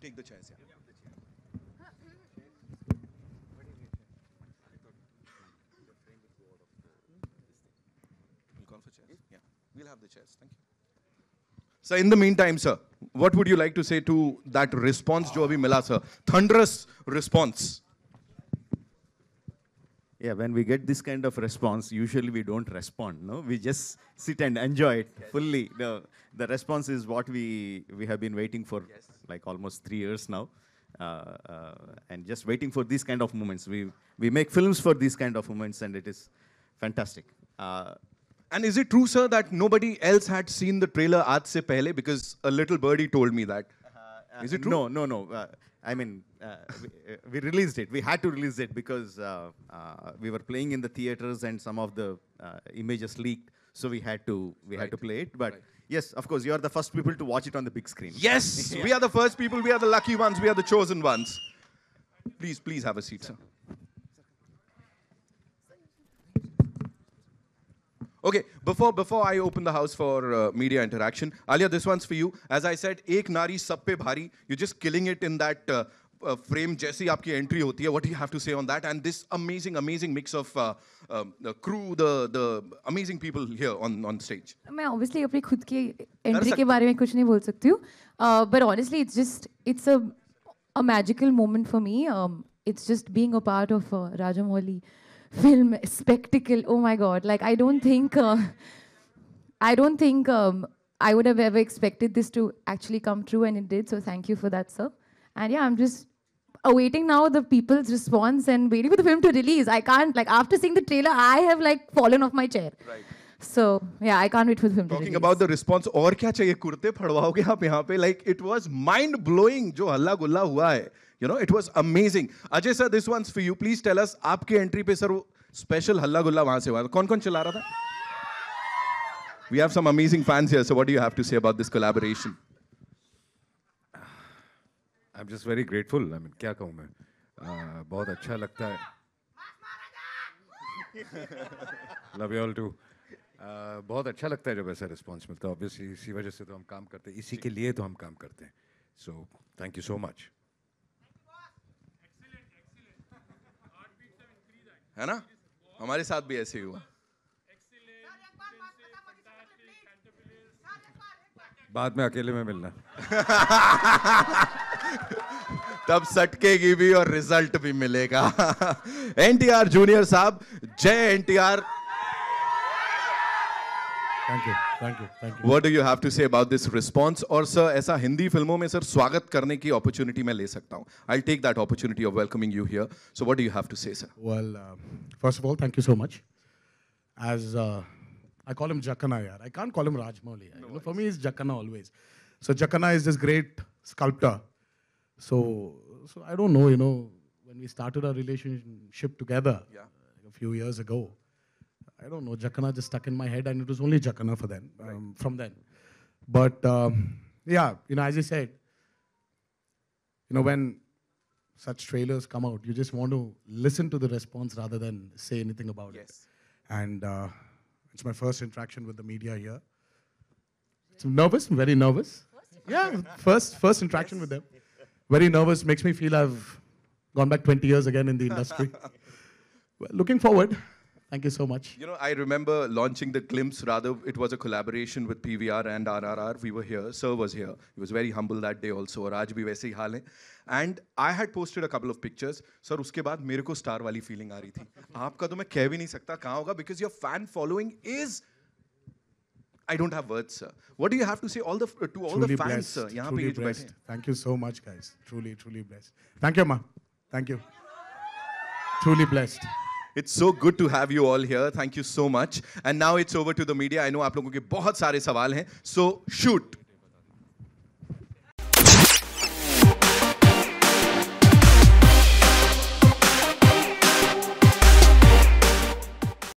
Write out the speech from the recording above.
we take the chairs. Yeah. You call for chairs? Hmm? Yeah. We'll have the chairs. Thank you. So in the meantime, sir, what would you like to say to that response, Jovi Mila, sir? Thunderous response. Yeah, when we get this kind of response, usually we don't respond. No, we just sit and enjoy it yes. fully. The, the response is what we we have been waiting for, yes. like almost three years now, uh, uh, and just waiting for these kind of moments. We we make films for these kind of moments, and it is fantastic. Uh, and is it true, sir, that nobody else had seen the trailer at Se Pehle? Because a little birdie told me that. Uh-huh. Is it uh, true? No, no, no. Uh, I mean, uh, we, uh, we, released it. We had to release it because uh, uh, we were playing in the theaters and some of the uh, images leaked. So we had to we right. had to play it. But right. yes, of course, you are the first people to watch it on the big screen. Yes, yeah. we are the first people. We are the lucky ones. We are the chosen ones. Please, please have a seat, sir. Okay, before before I open the house for uh, media interaction, Alia, this one's for you. As I said, ek nari sab pe bhari. You're just killing it in that uh, uh, frame. Jesse, aapki entry hoti hai. What do you have to say on that? And this amazing, amazing mix of uh, um, the crew, the the amazing people here on on stage. I obviously अपने खुद entry के बारे में कुछ नहीं बोल सकती uh, But honestly, it's just it's a a magical moment for me. Um, it's just being a part of uh, Rajamouli film spectacle. Oh my God! Like I don't think uh, I don't think um, I would have ever expected this to actually come true, and it did. So thank you for that, sir. And yeah, I'm just awaiting now the people's response and waiting for the film to release. I can't like after seeing the trailer, I have like fallen off my chair. Right. So yeah, I can't wait for the film. Talking to release. about the response, or kya chahiye kurte phadwaoge aap yahan pe? Like it was mind blowing, jo halla gulla hua You know, it was amazing. Ajay sir, this one's for you. Please tell us, aapke entry pe sir special halla gulla wahan se hua. Kon kon chala tha? We have some amazing fans here. So what do you have to say about this collaboration? I'm just very grateful. I mean, kya kahun main? Uh, बहुत अच्छा लगता Love you all too. बहुत अच्छा लगता है जब ऐसा response मिलता है ऑब्वियसली इसी वजह से तो हम काम करते हैं इसी के लिए तो हम काम करते हैं so thank you so much है ना हमारे साथ भी ऐसे ही हुआ बाद में अकेले में मिलना तब सटकेगी भी और रिजल्ट भी मिलेगा एनटीआर जूनियर साहब जय NTR thank you thank you thank you what do you have to say about this response और सर ऐसा हिंदी फिल्मों में सर स्वागत करने की अपॉर्चुनिटी मैं ले सकता हूं I take that opportunity of welcoming you here so what do you have to say sir well first of all thank you so much as I call him Jakana, yaar. I can't call him Rajmauli. No for me, it's Jakana always. So Jakana is this great sculptor. So, so I don't know, you know, when we started our relationship together a few years ago, I don't know, Jakana just stuck in my head, and it was only Jakana for then, right. um, from then. But um, yeah, you know, as I said, you know, when such trailers come out, you just want to listen to the response rather than say anything about yes. it. And uh, it's my first interaction with the media here. So I'm nervous, I'm very nervous. yeah, first first interaction yes. with them. Very nervous, makes me feel I've gone back 20 years again in the industry. well, looking forward. Thank you so much. You know, I remember launching the glimpse, rather, it was a collaboration with PVR and RRR. We were here, Sir was here. He was very humble that day also, और आज भी And I had posted a couple of pictures. Sir, उसके बाद मेरे को star वाली feeling आ रही थी आपका तो मैं कह भी नहीं सकता कहाँ होगा because your fan following is I don't have words, sir. What do you have to say all the to all truly the fans, blessed, sir? यहाँ पे blessed. Thank you so much, guys. Truly, truly blessed. Thank you, ma. Thank you. Truly blessed. It's so good to have you all here thank you so much and now it's over to the media I know आप लोगों के बहुत सारे सवाल हैं सो shoot